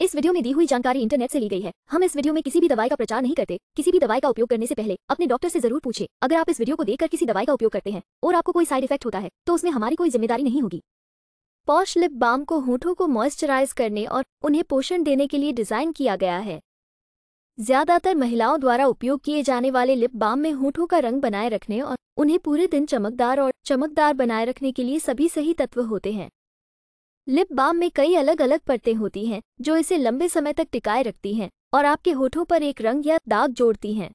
इस वीडियो में दी हुई जानकारी इंटरनेट से ली गई है हम इस वीडियो में किसी भी दवाई का प्रचार नहीं करते किसी भी दवाई का उपयोग करने से पहले अपने डॉक्टर से जरूर पूछे अगर आप इस वीडियो को देखकर किसी दवाई का उपयोग करते हैं और आपको कोई साइड इफेक्ट होता है तो उसमें हमारी कोई जिम्मेदारी नहीं होगी पॉश लिप बाम को होठों को मॉइस्चराइज करने और उन्हें पोषण देने के लिए डिजाइन किया गया है ज्यादातर महिलाओं द्वारा उपयोग किए जाने वाले लिप बाम में होठों का रंग बनाए रखने और उन्हें पूरे दिन चमकदार और चमकदार बनाए रखने के लिए सभी सही तत्व होते हैं लिप बाम में कई अलग अलग परतें होती हैं जो इसे लंबे समय तक टिकाए रखती हैं और आपके होठों पर एक रंग या दाग जोड़ती हैं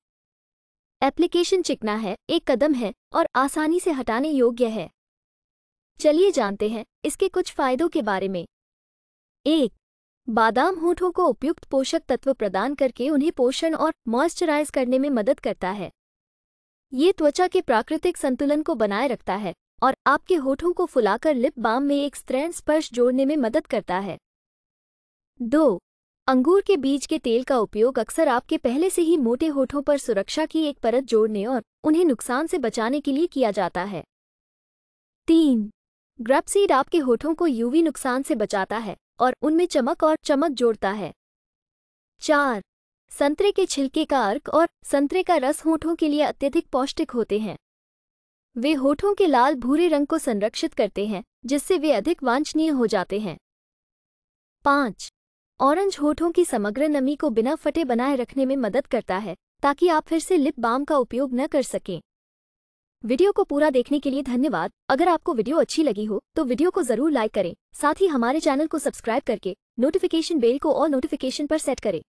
एप्लीकेशन चिकना है एक कदम है और आसानी से हटाने योग्य है चलिए जानते हैं इसके कुछ फायदों के बारे में एक बादाम होठों को उपयुक्त पोषक तत्व प्रदान करके उन्हें पोषण और मॉइस्चराइज करने में मदद करता है ये त्वचा के प्राकृतिक संतुलन को बनाए रखता है और आपके होठों को फुलाकर लिप बाम में एक स्त्रैण स्पर्श जोड़ने में मदद करता है दो अंगूर के बीज के तेल का उपयोग अक्सर आपके पहले से ही मोटे होठों पर सुरक्षा की एक परत जोड़ने और उन्हें नुकसान से बचाने के लिए किया जाता है तीन ग्रैपसीड आपके होठों को यूवी नुकसान से बचाता है और उनमें चमक और चमक जोड़ता है चार संतरे के छिलके का अर्क और संतरे का रस होठों के लिए अत्यधिक पौष्टिक होते हैं वे होठों के लाल भूरे रंग को संरक्षित करते हैं जिससे वे अधिक वांछनीय हो जाते हैं पाँच ऑरेंज होठों की समग्र नमी को बिना फटे बनाए रखने में मदद करता है ताकि आप फिर से लिप बाम का उपयोग न कर सकें वीडियो को पूरा देखने के लिए धन्यवाद अगर आपको वीडियो अच्छी लगी हो तो वीडियो को जरूर लाइक करें साथ ही हमारे चैनल को सब्सक्राइब करके नोटिफिकेशन बेल को और नोटिफिकेशन पर सेट करें